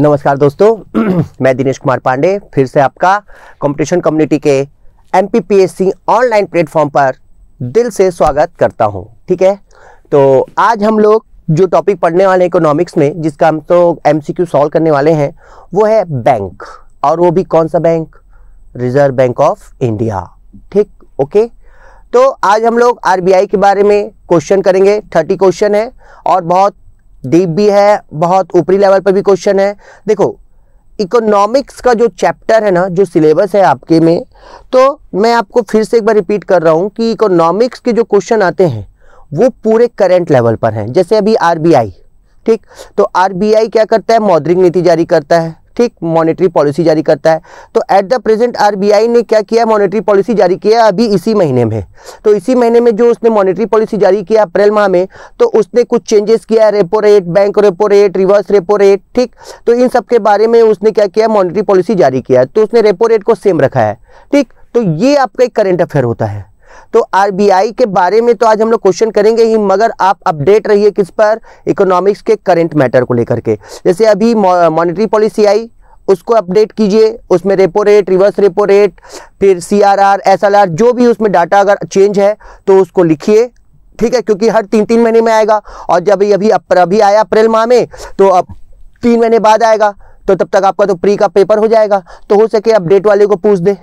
नमस्कार दोस्तों मैं दिनेश कुमार पांडे फिर से आपका कंपटीशन कम्युनिटी के एम ऑनलाइन प्लेटफॉर्म पर दिल से स्वागत करता हूं ठीक है तो आज हम लोग जो टॉपिक पढ़ने वाले हैं इकोनॉमिक्स में जिसका हम तो एम सॉल्व करने वाले हैं वो है बैंक और वो भी कौन सा bank reserve bank of India ठीक ओके तो आज हम लोग आरबीआई के बारे में क्वेश्चन करेंगे थर्टी क्वेश्चन है और बहुत डीप भी है बहुत ऊपरी लेवल पर भी क्वेश्चन है देखो इकोनॉमिक्स का जो चैप्टर है ना जो सिलेबस है आपके में तो मैं आपको फिर से एक बार रिपीट कर रहा हूँ कि इकोनॉमिक्स के जो क्वेश्चन आते हैं वो पूरे करेंट लेवल पर हैं जैसे अभी आरबीआई ठीक तो आरबीआई क्या करता है मौद्रिक नीति जारी करता है ठीक मॉनेटरी पॉलिसी जारी करता है तो एट द प्रेजेंट आरबीआई ने क्या किया मॉनेटरी पॉलिसी जारी किया अभी इसी महीने में तो इसी महीने में जो उसने मॉनेटरी पॉलिसी जारी किया अप्रैल माह में तो उसने कुछ चेंजेस किया repo rate bank repo rate reverse repo rate ठीक तो इन सब के बारे में उसने क्या किया मॉनेटरी पॉलिसी जारी किया तो उसने रेपो रेट को सेम रखा है ठीक तो ये आपका एक करेंट अफेयर होता है तो आरबीआई के बारे में तो आज हम लोग क्वेश्चन करेंगे ही मगर आप अपडेट रहिए किस पर इकोनॉमिक्स के करंट मैटर को लेकर के जैसे अभी मॉनेटरी पॉलिसी आई उसको अपडेट कीजिए उसमें repo rate reverse repo rate फिर सी आर आर जो भी उसमें डाटा अगर चेंज है तो उसको लिखिए ठीक है क्योंकि हर तीन तीन महीने में आएगा और जब ये अभी अभी आया अप्रैल माह में तो अब तीन महीने बाद आएगा तो तब तक आपका तो प्री का पेपर हो जाएगा तो हो सके अपडेट वाले को पूछ दें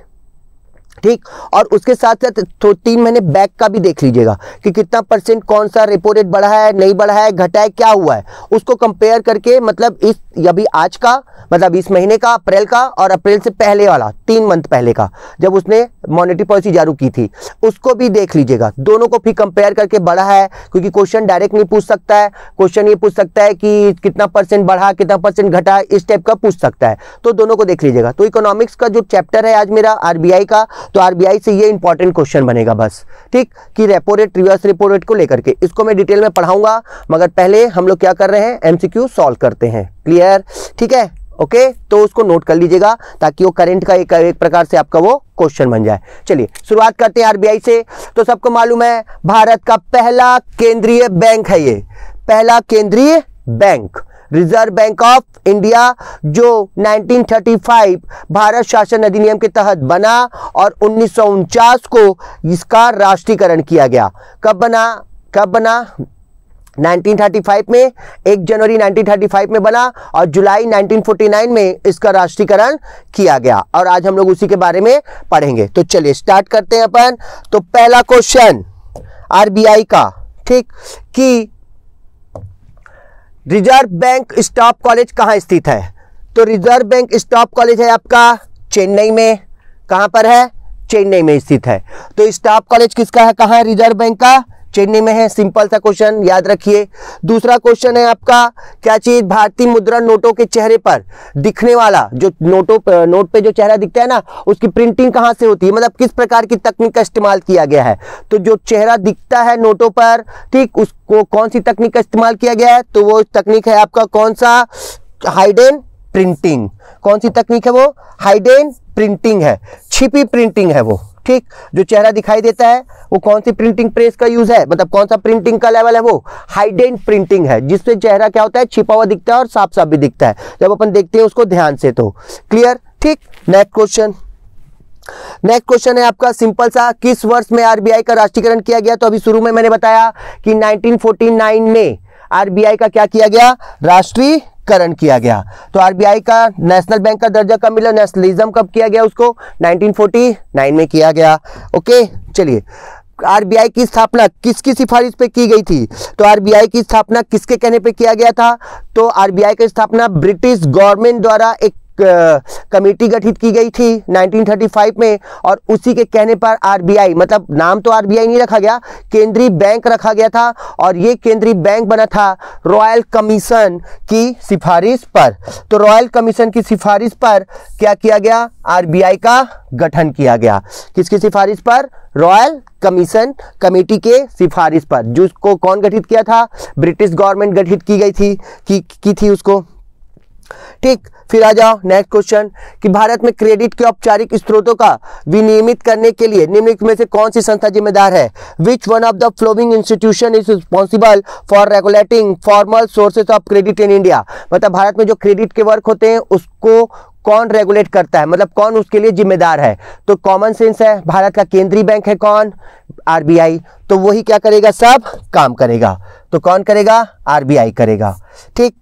ठीक और उसके साथ साथ तो तीन महीने बैक का भी देख लीजिएगा कि कितना परसेंट कौन सा रेपो रेट बढ़ा है नहीं बढ़ा है घटा है क्या हुआ है उसको कंपेयर करके मतलब इस अभी आज का मतलब इस महीने का अप्रैल का और अप्रैल से पहले वाला तीन मंथ पहले का जब उसने मॉनेटरी पॉलिसी जारू की थी उसको भी देख लीजिएगा दोनों को फिर कंपेयर करके बढ़ा है क्योंकि क्वेश्चन डायरेक्ट नहीं पूछ सकता है क्वेश्चन ये पूछ सकता है कि कितना परसेंट बढ़ा कितना परसेंट घटा इस टाइप का पूछ सकता है तो दोनों को देख लीजिएगा तो इकोनॉमिक्स का जो चैप्टर है आज मेरा आर का तो आर से ये इंपॉर्टेंट क्वेश्चन बनेगा बस ठीक कि repo rate reverse repo rate को लेकर के इसको मैं डिटेल में पढ़ाऊंगा मगर पहले हम लोग क्या कर रहे हैं एमसीक्यू सॉल्व करते हैं क्लियर ठीक है ओके तो उसको नोट कर लीजिएगा ताकि वो करंट का एक, एक प्रकार से आपका वो क्वेश्चन बन जाए चलिए शुरुआत करते हैं आरबीआई से तो सबको मालूम है भारत का पहला केंद्रीय बैंक है ये पहला केंद्रीय bank reserve bank of India जो 1935 भारत शासन अधिनियम के तहत बना और उन्नीस को इसका राष्ट्रीयकरण किया गया कब बना कब बना 1935 में 1 जनवरी 1935 में बना और जुलाई 1949 में इसका राष्ट्रीयकरण किया गया और आज हम लोग उसी के बारे में पढ़ेंगे तो चलिए स्टार्ट करते हैं अपन तो पहला क्वेश्चन आरबीआई का ठीक कि रिजर्व बैंक स्टॉप कॉलेज कहाँ स्थित है तो रिजर्व बैंक स्टॉप कॉलेज है आपका चेन्नई में कहाँ पर है चेन्नई में स्थित है तो स्टॉप कॉलेज किसका है कहाँ है रिजर्व बैंक का चेन्नई में है सिंपल सा क्वेश्चन याद रखिए दूसरा क्वेश्चन है आपका क्या चीज भारतीय मुद्रा नोटों के चेहरे पर दिखने वाला जो नोटों पर, नोट पे जो चेहरा दिखता है ना उसकी प्रिंटिंग कहां से होती है मतलब किस प्रकार की तकनीक का इस्तेमाल किया गया है तो जो चेहरा दिखता है नोटों पर ठीक उसको कौन सी तकनीक का इस्तेमाल किया गया है तो वो तकनीक है आपका कौन सा हाइडेन प्रिंटिंग कौन सी तकनीक है वो हाइडेन प्रिंटिंग है छिपी प्रिंटिंग है वो ठीक जो चेहरा दिखाई देता है वो कौन सी प्रिंटिंग प्रेस का यूज है मतलब कौन सा प्रिंटिंग का लेवल है वो हाइडेंट प्रिंटिंग है जिससे चेहरा क्या होता है छिपा हुआ दिखता है और साफ साफ भी दिखता है जब अपन देखते हैं उसको ध्यान से तो क्लियर ठीक नेक्स्ट क्वेश्चन नेक्स्ट क्वेश्चन है आपका सिंपल सा किस वर्ष में आरबीआई का राष्ट्रीयकरण किया गया तो अभी शुरू में मैंने बताया कि 1949 में आरबीआई का क्या किया गया राष्ट्रीय करण किया गया तो आरबीआई का नेशनल बैंक का दर्जा कब मिला नेशनलिज्म कब किया गया उसको 1949 में किया गया ओके चलिए आरबीआई की स्थापना किसकी सिफारिश पे की गई थी तो आरबीआई की स्थापना किसके कहने पे किया गया था तो आरबीआई की स्थापना ब्रिटिश गवर्नमेंट द्वारा एक कमेटी गठित की गई थी 1935 में और उसी के कहने पर आरबीआई मतलब नाम तो आरबीआई नहीं रखा गया केंद्रीय बैंक रखा गया था और ये केंद्रीय बैंक बना था रॉयल कमीशन की सिफारिश पर तो रॉयल कमीशन की सिफारिश पर क्या किया गया आरबीआई का गठन किया गया किसकी सिफारिश पर रॉयल कमीशन कमेटी के सिफारिश पर जिसको कौन गठित किया था ब्रिटिश गवर्नमेंट गठित की गई थी की, की थी उसको ठीक फिर आ जाओ नेक्स्ट क्वेश्चन कि भारत में क्रेडिट के औपचारिक स्रोतों का विनियमित करने के लिए निम्नलिखित में से कौन सी संस्था जिम्मेदार है which one of the following institution is responsible for regulating formal sources of credit in India मतलब भारत में जो क्रेडिट के वर्क होते हैं उसको कौन रेगुलेट करता है मतलब कौन उसके लिए जिम्मेदार है तो कॉमन सेंस है भारत का केंद्रीय बैंक है कौन आरबीआई तो वही क्या करेगा सब काम करेगा तो कौन करेगा आरबीआई करेगा ठीक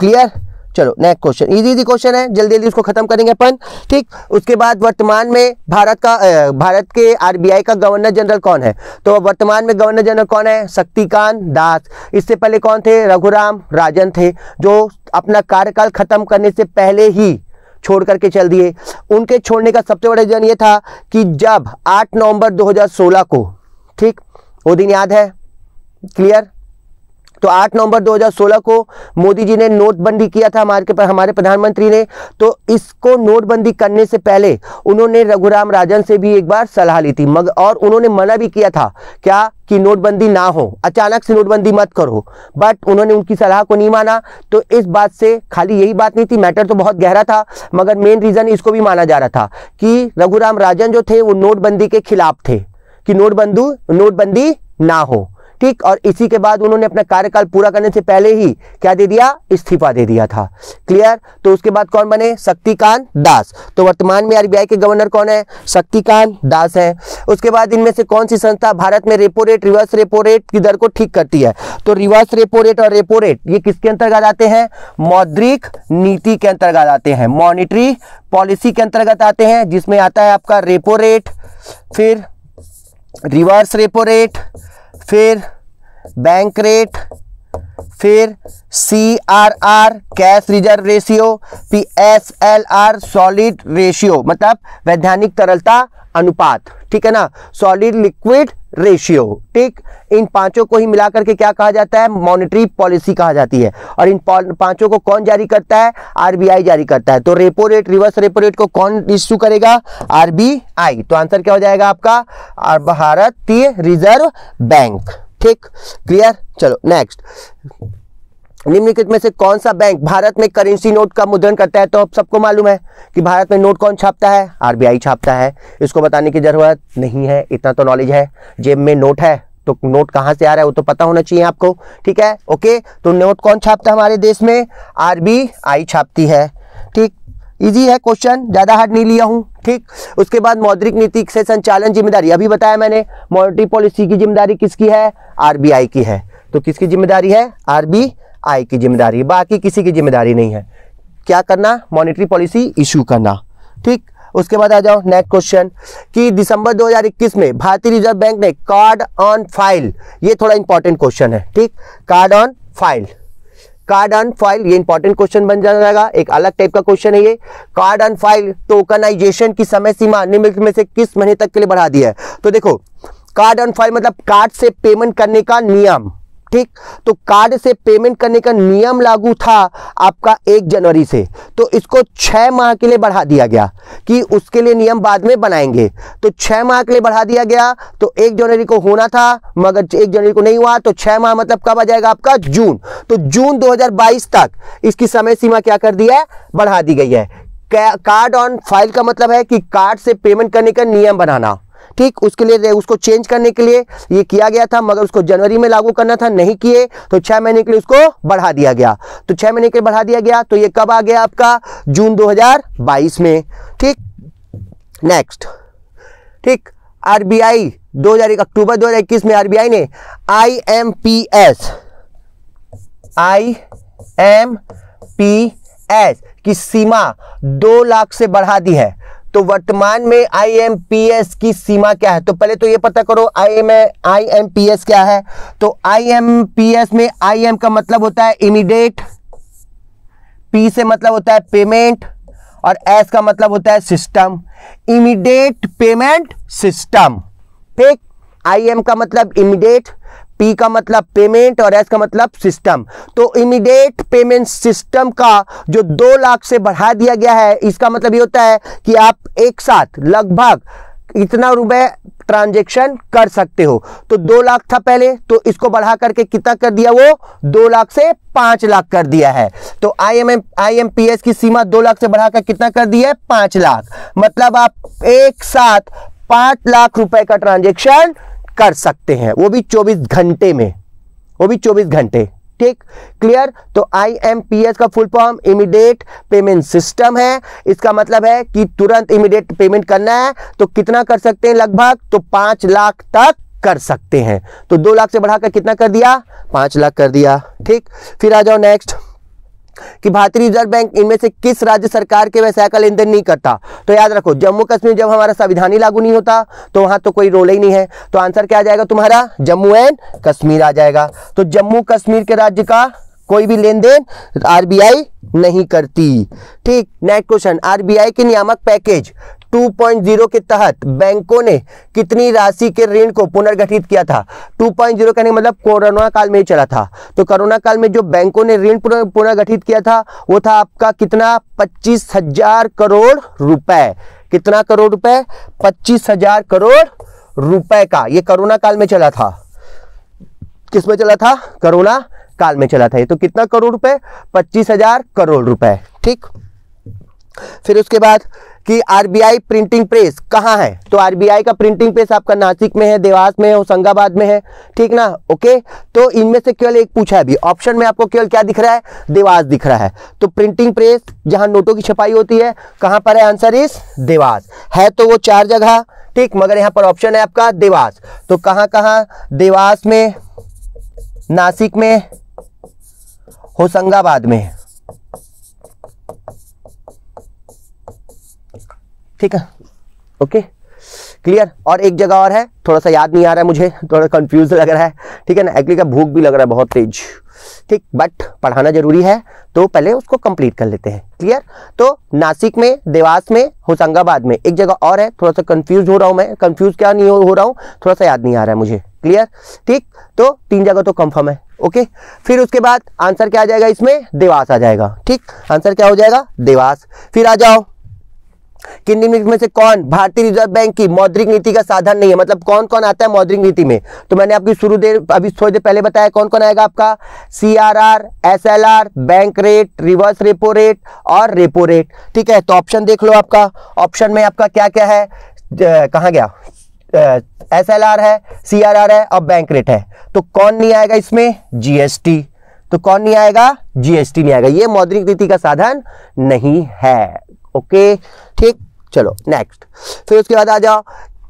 क्लियर चलो next question easy easy question है जल्दी जल्दी उसको खत्म करेंगे अपन ठीक उसके बाद वर्तमान में भारत का भारत के आरबीआई का गवर्नर जनरल कौन है तो वर्तमान में गवर्नर जनरल कौन है शक्तिकांत दास इससे पहले कौन थे रघुराम राजन थे जो अपना कार्यकाल खत्म करने से पहले ही छोड़ करके चल दिए उनके छोड़ने का सबसे बड़ा रीजन ये था कि जब आठ नवंबर दो को ठीक वो दिन याद है क्लियर तो 8 नवंबर 2016 को मोदी जी ने नोटबंदी किया था हमारे हमारे प्रधानमंत्री ने तो इसको नोटबंदी करने से पहले उन्होंने रघुराम राजन से भी एक बार सलाह ली थी मग और उन्होंने मना भी किया था क्या कि नोटबंदी ना हो अचानक से नोटबंदी मत करो बट उन्होंने उनकी सलाह को नहीं माना तो इस बात से खाली यही बात नहीं थी मैटर तो बहुत गहरा था मगर मेन रीज़न इसको भी माना जा रहा था कि रघुराम राजन जो थे वो नोटबंदी के खिलाफ थे कि नोटबंदू नोटबंदी ना हो ठीक और इसी के बाद उन्होंने अपना कार्यकाल पूरा करने से पहले ही क्या दे दिया इस्तीफा दे दिया था क्लियर तो उसके बाद कौन बने शक्तिकांत दास तो वर्तमान में आरबीआई के गवर्नर कौन है शक्तिकांत दास है उसके बाद इनमें से कौन सी संस्था भारत में repo rate reverse repo rate की दर को ठीक करती है तो रिवर्स रेपो रेट और रेपो रेट ये किसके अंतर्गत आते हैं मौद्रिक नीति के अंतर्गत आते हैं मॉनिटरी पॉलिसी के अंतर्गत आते हैं जिसमें आता है आपका रेपो रेट फिर रिवर्स रेपो रेट फिर बैंक रेट फिर C R R cash reserve ratio P S L R solid ratio मतलब वैधानिक तरलता अनुपात ठीक है ना सॉलिड लिक्विड रेशियो ठीक इन पांचों को ही मिलाकर के क्या कहा जाता है मॉनेटरी पॉलिसी कहा जाती है और इन पांचों को कौन जारी करता है आरबीआई जारी करता है तो repo rate reverse repo rate को कौन इश्यू करेगा आरबीआई तो आंसर क्या हो जाएगा आपका भारतीय रिजर्व बैंक ठीक क्लियर चलो नेक्स्ट निम्नलिखित में से कौन सा बैंक भारत में करेंसी नोट का मुद्रण करता है तो आप सबको मालूम है कि भारत में नोट कौन छापता है आरबीआई छापता है इसको बताने की जरूरत नहीं है इतना तो नॉलेज है जेब में नोट है तो नोट कहां से आ रहा है वो तो पता होना चाहिए आपको ठीक है ओके तो नोट कौन छापता है हमारे देश में आरबीआई छापती है ठीक इजी है क्वेश्चन ज़्यादा हार्ड नहीं लिया हूँ ठीक उसके बाद मौद्रिक नीति से संचालन जिम्मेदारी अभी बताया मैंने मॉनिटरी पॉलिसी की जिम्मेदारी किसकी है आरबीआई की है तो किसकी जिम्मेदारी है आरबीआई आई की जिम्मेदारी बाकी किसी की जिम्मेदारी नहीं है क्या करना मॉनिटरी पॉलिसी इशू करना ठीक उसके बाद आ जाओ नेक्स्ट क्वेश्चन कि दिसंबर 2021 में भारतीय रिजर्व बैंक ने कार्ड ऑन फाइल ये थोड़ा इंपॉर्टेंट क्वेश्चन है ठीक card on file card on file ये इंपॉर्टेंट क्वेश्चन बन जाएगा एक अलग टाइप का क्वेश्चन है ये कार्ड ऑन फाइल टोकनाइजेशन की समय सीमा निम्नलिखित में से किस महीने तक के लिए बढ़ा दिया है तो देखो कार्ड ऑन फाइल मतलब कार्ड से पेमेंट करने का नियम ठीक तो कार्ड से पेमेंट करने का नियम लागू था आपका एक जनवरी से तो इसको छह माह के लिए बढ़ा दिया गया कि उसके लिए नियम बाद में बनाएंगे तो छह माह के लिए बढ़ा दिया गया तो एक जनवरी को होना था मगर एक जनवरी को नहीं हुआ तो छह माह मतलब कब आ जाएगा आपका जून तो जून 2022 तक इसकी समय सीमा क्या कर दी है बढ़ा दी गई है कार्ड ऑन फाइल का मतलब है कि कार्ड से पेमेंट करने का नियम बनाना ठीक उसके लिए उसको चेंज करने के लिए ये किया गया था मगर उसको जनवरी में लागू करना था नहीं किए तो छह महीने के लिए उसको बढ़ा दिया गया तो छह महीने के लिए बढ़ा दिया गया तो ये कब आ गया आपका जून 2022 में ठीक नेक्स्ट ठीक आरबीआई 2001 अक्टूबर इक्कीस में आरबीआई ने I M P S I M P S की सीमा दो लाख से बढ़ा दी है तो वर्तमान में आईएमपीएस की सीमा क्या है तो पहले तो ये पता करो आई एम आईएमपीएस क्या है तो आईएमपीएस तो में आईएम का मतलब होता है इमीडिएट पी से मतलब होता है पेमेंट और एस का मतलब होता है सिस्टम इमीडिएट पेमेंट सिस्टम ठीक आईएम का मतलब इमीडिएट पी का मतलब पेमेंट और एस का मतलब सिस्टम तो इमीडिएट पेमेंट सिस्टम का जो दो लाख से बढ़ा दिया गया है इसका मतलब ये होता है कि आप एक साथ लगभग इतना रुपए ट्रांजेक्शन कर सकते हो तो दो लाख था पहले तो इसको बढ़ा करके कितना कर दिया वो दो लाख से पांच लाख कर दिया है तो आई एम आईएमपीएस की सीमा दो लाख से बढ़ाकर कितना कर दिया है पांच लाख मतलब आप एक साथ पांच लाख रुपए का ट्रांजेक्शन कर सकते हैं वो भी 24 घंटे में वो भी 24 घंटे ठीक क्लियर तो आई एम पी एस का full form immediate payment system है इसका मतलब है कि तुरंत इमीडिएट पेमेंट करना है तो कितना कर सकते हैं लगभग तो पांच लाख तक कर सकते हैं तो दो लाख से बढ़ाकर कितना कर दिया पांच लाख कर दिया ठीक फिर आ जाओ नेक्स्ट कि भारतीय रिजर्व बैंक इनमें से किस राज्य सरकार के व्यवसाय का लेन देन नहीं करता तो याद रखो जम्मू कश्मीर जब हमारा संविधान ही लागू नहीं होता तो वहां तो कोई रोल ही नहीं है तो आंसर क्या आ जाएगा तुम्हारा जम्मू एंड कश्मीर आ जाएगा तो जम्मू कश्मीर के राज्य का कोई भी लेन देन आरबीआई नहीं करती ठीक नेक्स्ट क्वेश्चन आरबीआई के नियामक पैकेज 2.0 के तहत बैंकों ने कितनी राशि के ऋण को पुनर्गठित किया था 2.0 कहने का मतलब कोरोना काल में ही चला था तो कोरोना काल में जो बैंकों ने ऋण पुनर्गठित किया था वो था आपका कितना पच्चीस हजार करोड़ रुपए कितना करोड़ रुपए पच्चीस हजार करोड़ रुपए का ये कोरोना काल में चला था किस में चला था कोरोना काल में चला था ये तो कितना करोड़ रुपए पच्चीस करोड़ रुपए ठीक फिर उसके बाद कि आरबीआई प्रिंटिंग प्रेस कहाँ है तो आरबीआई का प्रिंटिंग प्रेस आपका नासिक में है देवास में है होशंगाबाद में है ठीक ना ओके तो इनमें से केवल एक पूछा है अभी ऑप्शन में आपको केवल क्या दिख रहा है देवास दिख रहा है तो प्रिंटिंग प्रेस जहाँ नोटों की छपाई होती है कहाँ पर है आंसर इस देवास है तो वो चार जगह ठीक मगर यहाँ पर ऑप्शन है आपका देवास तो कहाँ कहाँ देवास में नासिक में होशंगाबाद में ठीक है ओके क्लियर और एक जगह और है थोड़ा सा याद नहीं आ रहा है मुझे थोड़ा कंफ्यूज लग रहा है ठीक है ना एक्चुअली का भूख भी लग रहा है बहुत तेज ठीक बट पढ़ाना जरूरी है तो पहले उसको कंप्लीट कर लेते हैं क्लियर तो नासिक में देवास में होशंगाबाद में एक जगह और है थोड़ा सा कंफ्यूज हो रहा हूं मैं कंफ्यूज क्या नहीं हो, हो रहा हूँ थोड़ा सा याद नहीं आ रहा है मुझे क्लियर ठीक तो तीन जगह तो कंफर्म है ओके फिर उसके बाद आंसर क्या आ जाएगा इसमें देवास आ जाएगा ठीक आंसर क्या हो जाएगा देवास फिर आ जाओ कि निम्नलिखित में से कौन भारतीय रिजर्व बैंक की मौद्रिक नीति का साधन नहीं है मतलब कौन कौन आता है मौद्रिक नीति में तो मैंने आपकी शुरू देर अभी थोड़ी देर पहले बताया कौन कौन आएगा आपका C R R S L R bank rate reverse repo rate और रेपो रेट ठीक है तो ऑप्शन देख लो आपका ऑप्शन में आपका क्या क्या है कहाँ गया एस एल आर है सी आर आर है और बैंक रेट है तो कौन नहीं आएगा इसमें जीएसटी तो कौन नहीं आएगा जीएसटी नहीं आएगा ये मौद्रिक नीति का साधन नहीं है ओके ठीक चलो नेक्स्ट फिर उसके बाद आ जाओ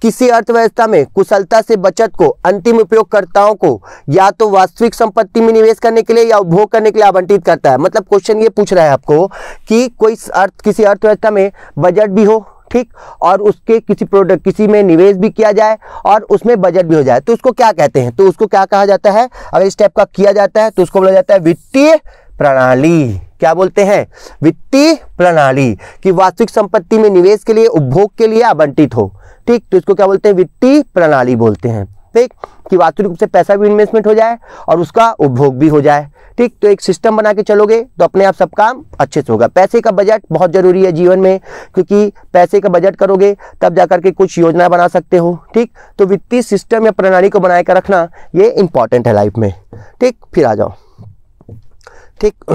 किसी अर्थव्यवस्था में कुशलता से बचत को अंतिम उपयोगकर्ताओं को या तो वास्तविक संपत्ति में निवेश करने के लिए या उपभोग करने के लिए आवंटित करता है मतलब क्वेश्चन ये पूछ रहा है आपको कि कोई अर्थ किसी अर्थव्यवस्था में बजट भी हो ठीक और उसके किसी प्रोडक्ट किसी में निवेश भी किया जाए और उसमें बजट भी हो जाए तो उसको क्या कहते हैं तो उसको क्या कहा जाता है अगर इस टाइप का किया जाता है तो उसको बोला जाता है वित्तीय प्रणाली क्या बोलते हैं वित्तीय प्रणाली कि वास्तविक संपत्ति में निवेश के लिए उपभोग के लिए आवंटित हो ठीक तो इसको क्या बोलते हैं वित्तीय प्रणाली बोलते हैं ठीक कि वास्तविक रूप से पैसा भी इन्वेस्टमेंट हो जाए और उसका उपभोग भी हो जाए ठीक तो एक सिस्टम बना के चलोगे तो अपने आप सब काम अच्छे से होगा पैसे का बजट बहुत ज़रूरी है जीवन में क्योंकि पैसे का बजट करोगे तब जाकर के कुछ योजना बना सकते हो ठीक तो वित्तीय सिस्टम या प्रणाली को बनाए कर रखना ये इंपॉर्टेंट है लाइफ में ठीक फिर आ जाओ ठीक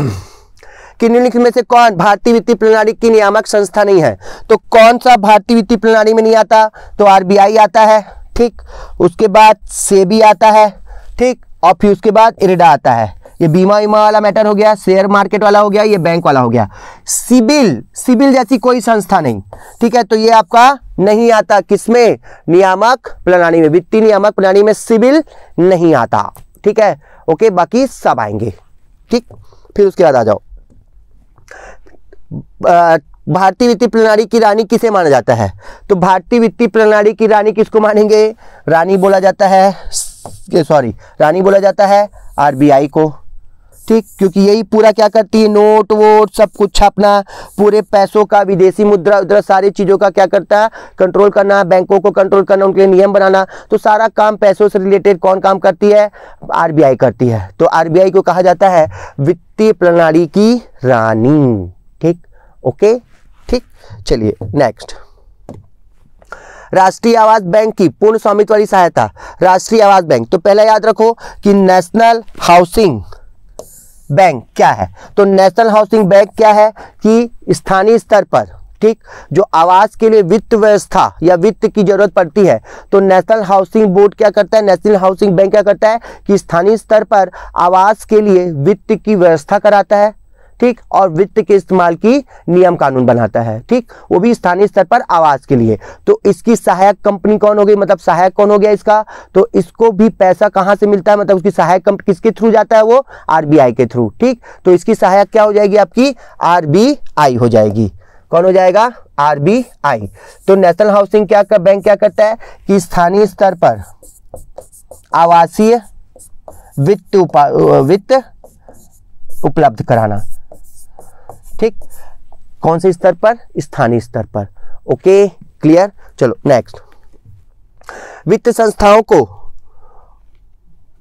कि निम्नलिखित में से कौन भारतीय वित्तीय प्रणाली की नियामक संस्था नहीं है तो कौन सा भारतीय वित्तीय प्रणाली में नहीं आता तो आरबीआई आता है ठीक उसके बाद सेबी आता है ठीक और फिर उसके बाद इरेडा आता है ये बीमा वीमा वाला मैटर हो गया शेयर मार्केट वाला हो गया ये बैंक वाला हो गया सिबिल सिबिल जैसी कोई संस्था नहीं ठीक है तो ये आपका नहीं आता किसमें नियामक प्रणाली में वित्तीय नियामक प्रणाली में सिबिल नहीं आता ठीक है ओके बाकी सब आएंगे ठीक फिर उसके बाद आ जाओ भारतीय वित्तीय प्रणाली की रानी किसे माना जाता है तो भारतीय वित्तीय प्रणाली की रानी किसको मानेंगे रानी बोला जाता है सॉरी रानी बोला जाता है आरबीआई को ठीक क्योंकि यही पूरा क्या करती है नोट वोट सब कुछ छापना पूरे पैसों का विदेशी मुद्रा उद्रा सारी चीज़ों का क्या करता है कंट्रोल करना बैंकों को कंट्रोल करना उनके लिए नियम बनाना तो सारा काम पैसों से रिलेटेड कौन काम करती है आरबीआई करती है तो आरबीआई को कहा जाता है वित्तीय प्रणाली की रानी ठीक ओके ठीक चलिए नेक्स्ट राष्ट्रीय आवास बैंक की पूर्ण स्वामित्व वाली सहायता राष्ट्रीय आवास बैंक तो पहला याद रखो कि नेशनल हाउसिंग बैंक क्या है तो नेशनल हाउसिंग बैंक क्या है कि स्थानीय स्तर पर ठीक जो आवास के लिए वित्त व्यवस्था या वित्त की जरूरत पड़ती है तो नेशनल हाउसिंग बोर्ड क्या करता है नेशनल हाउसिंग बैंक क्या करता है कि स्थानीय स्तर पर आवास के लिए वित्त की व्यवस्था कराता है ठीक और वित्त के इस्तेमाल की नियम कानून बनाता है ठीक वो भी स्थानीय स्तर पर आवास के लिए तो इसकी सहायक कंपनी कौन हो गई मतलब सहायक कौन हो गया इसका तो इसको भी पैसा कहां से मिलता है मतलब उसकी सहायक कंपनी किसके थ्रू जाता है वो आरबीआई के थ्रू ठीक तो इसकी सहायक क्या हो जाएगी आपकी आरबीआई हो जाएगी कौन हो जाएगा आरबीआई तो नेशनल हाउसिंग क्या कर बैंक क्या करता है कि स्थानीय स्तर पर आवासीय वित्त उपा वित्त उपलब्ध कराना ठीक कौन से स्तर पर स्थानीय स्तर पर ओके क्लियर चलो नेक्स्ट वित्त संस्थाओं को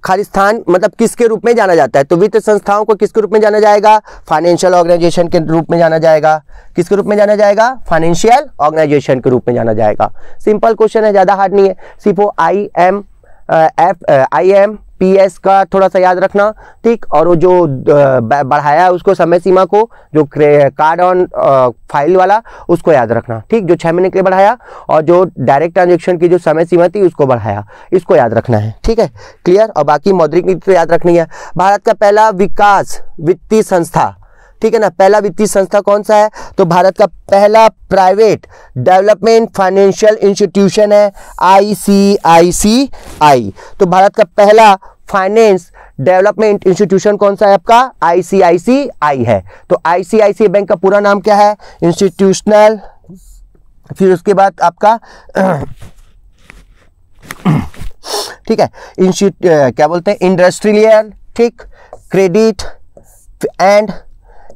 खालिस्तान मतलब किसके रूप में जाना जाता है तो वित्त संस्थाओं को किसके रूप में जाना जाएगा फाइनेंशियल ऑर्गेनाइजेशन के रूप में जाना जाएगा किसके रूप में जाना जाएगा फाइनेंशियल ऑर्गेनाइजेशन के रूप में जाना जाएगा सिंपल क्वेश्चन है ज़्यादा हार्ड नहीं है सिर्फ वो I M F I M PS का थोड़ा सा याद रखना ठीक और वो जो बढ़ाया है उसको समय सीमा को जो कार्ड ऑन फाइल वाला उसको याद रखना ठीक जो छः महीने के लिए बढ़ाया और जो डायरेक्ट ट्रांजेक्शन की जो समय सीमा थी उसको बढ़ाया इसको याद रखना है ठीक है क्लियर और बाकी मौद्रिक नीति तो याद रखनी है भारत का पहला विकास वित्तीय संस्था ठीक है ना पहला वित्तीय संस्था कौन सा है तो भारत का पहला प्राइवेट डेवलपमेंट फाइनेंशियल इंस्टीट्यूशन है आईसीआईसीआई तो भारत का पहला फाइनेंस डेवलपमेंट इंस्टीट्यूशन कौन सा है आपका आईसीआईसीआई है तो आईसीआईसी बैंक का पूरा नाम क्या है इंस्टीट्यूशनल फिर उसके बाद आपका ठीक है इंस्टीट्यू क्या बोलते हैं इंडस्ट्रियल ठीक क्रेडिट एंड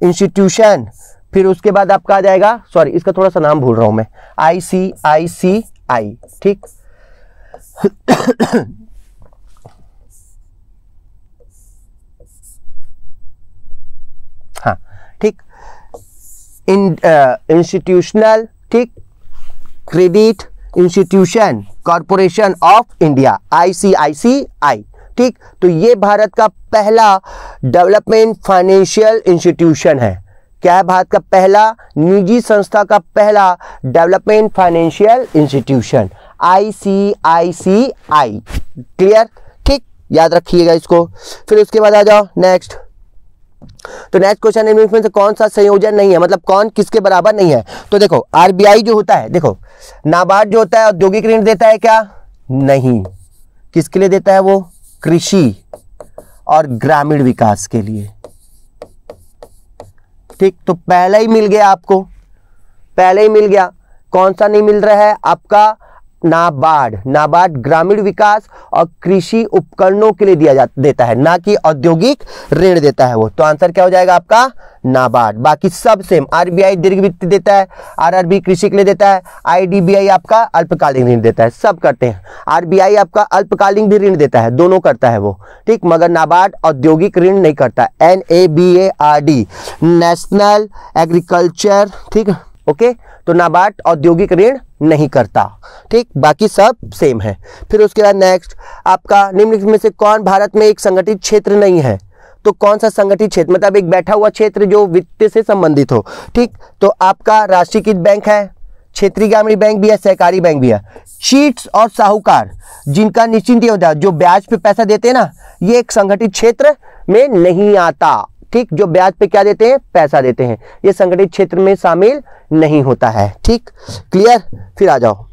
इंस्टीट्यूशन फिर उसके बाद आपका आ जाएगा सॉरी इसका थोड़ा सा नाम भूल रहा हूं मैं आई सी आई सी आई ठीक हाँ ठीक इंस्टीट्यूशनल uh, ठीक credit institution corporation of India I I C C I ठीक तो ये भारत का पहला डेवलपमेंट फाइनेंशियल इंस्टीट्यूशन है क्या है भारत का पहला निजी संस्था का पहला development financial institution I clear ठीक याद रखिएगा इसको फिर उसके बाद आ जाओ नेक्स्ट तो नेक्स्ट क्वेश्चन है इनमें से कौन सा संयोजन नहीं है मतलब कौन किसके बराबर नहीं है तो देखो आरबीआई जो होता है देखो नाबार्ड जो होता है औद्योगिक ऋण देता है क्या नहीं किसके लिए देता है वो कृषि और ग्रामीण विकास के लिए ठीक तो पहला ही मिल गया आपको पहले ही मिल गया कौन सा नहीं मिल रहा है आपका नाबार्ड नाबार्ड ग्रामीण विकास और कृषि उपकरणों के लिए दिया जा देता है ना कि औद्योगिक ऋण देता है वो तो आंसर क्या हो जाएगा आपका नाबार्ड बाकी सब सेम आरबीआई दीर्घ वित्त देता है आरआरबी कृषि के लिए देता है आईडीबीआई आपका अल्पकालीन ऋण देता है सब करते हैं आरबीआई आपका अल्पकालीन भी ऋण देता है दोनों करता है वो ठीक मगर नाबार्ड औद्योगिक ऋण नहीं करता N A B A R D national agriculture ठीक है ओके तो नाबार्ड औद्योगिक ऋण नहीं करता ठीक बाकी सब सेम है फिर उसके बाद नेक्स्ट आपका निम्नलिखित में से कौन भारत में एक संगठित क्षेत्र नहीं है तो कौन सा संगठित क्षेत्र मतलब एक बैठा हुआ क्षेत्र जो वित्त से संबंधित हो ठीक तो आपका राष्ट्रीयकृत बैंक है क्षेत्रीय ग्रामीण बैंक भी है सहकारी बैंक भी है चीट्स और साहूकार जिनका निश्चिंत होता है जो ब्याज पे पैसा देते हैं ना ये एक संगठित क्षेत्र में नहीं आता ठीक जो ब्याज पे क्या देते हैं पैसा देते हैं ये संगठित क्षेत्र में शामिल नहीं होता है ठीक क्लियर फिर आ जाओ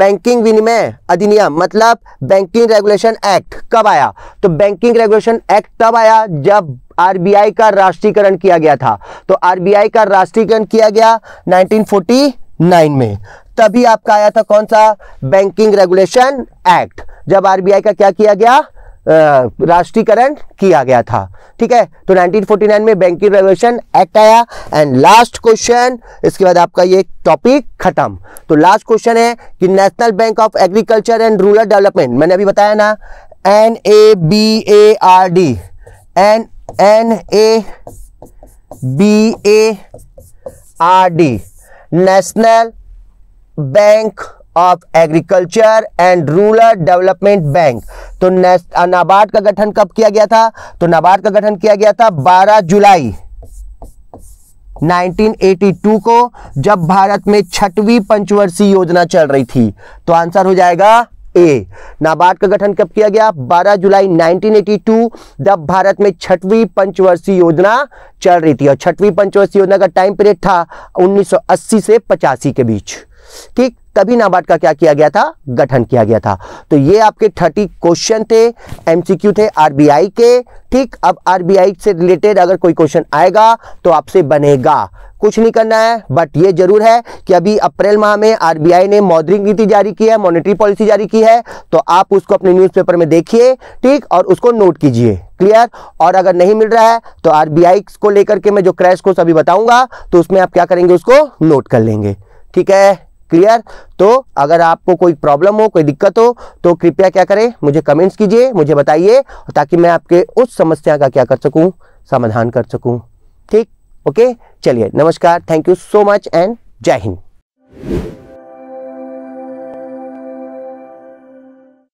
बैंकिंग विनिमय अधिनियम मतलब बैंकिंग रेगुलेशन एक्ट कब आया तो बैंकिंग रेगुलेशन एक्ट तब आया जब आरबीआई का राष्ट्रीयकरण किया गया था तो आरबीआई का राष्ट्रीयकरण किया गया 1949 में तभी आपका आया था कौन सा बैंकिंग रेगुलेशन एक्ट जब आरबीआई का क्या किया गया राष्ट्रीयकरण किया गया था ठीक है तो 1949 में बैंकिंग रेगुलेशन एक्ट आया एंड लास्ट क्वेश्चन इसके बाद आपका ये टॉपिक खत्म तो लास्ट क्वेश्चन है कि national bank of agriculture and rural development मैंने अभी बताया ना N A B A R D N N A B A R D national bank of agriculture and rural development bank तो नाबार्ड का गठन कब किया गया था तो नाबार्ड का गठन किया गया था 12 जुलाई 1982 को जब भारत में छठवीं पंचवर्षीय योजना चल रही थी तो आंसर हो जाएगा ए नाबार्ड का गठन कब किया गया 12 जुलाई 1982 जब भारत में छठवीं पंचवर्षीय योजना चल रही थी और छठवीं पंचवर्षीय योजना का टाइम पीरियड था 1980 से पचासी के बीच ठीक तभी नाबार्ड का क्या किया गया था गठन किया गया था तो ये आपके थर्टी क्वेश्चन थे एमसीक्यू थे आरबीआई के ठीक अब आरबीआई से रिलेटेड अगर कोई क्वेश्चन आएगा तो आपसे बनेगा कुछ नहीं करना है बट ये जरूर है कि अभी अप्रैल माह में आरबीआई ने मौद्रिक नीति जारी की है मॉनेटरी पॉलिसी जारी की है तो आप उसको अपने न्यूज़पेपर में देखिए ठीक और उसको नोट कीजिए क्लियर और अगर नहीं मिल रहा है तो आरबीआई को लेकर के मैं जो क्रैश कोर्स अभी बताऊंगा तो उसमें आप क्या करेंगे उसको नोट कर लेंगे ठीक है क्लियर तो अगर आपको कोई प्रॉब्लम हो कोई दिक्कत हो तो कृपया क्या करें मुझे कमेंट्स कीजिए मुझे बताइए ताकि मैं आपके उस समस्या का क्या कर सकूँ समाधान कर सकूँ ठीक ओके चलिए नमस्कार thank you so much and जय हिंद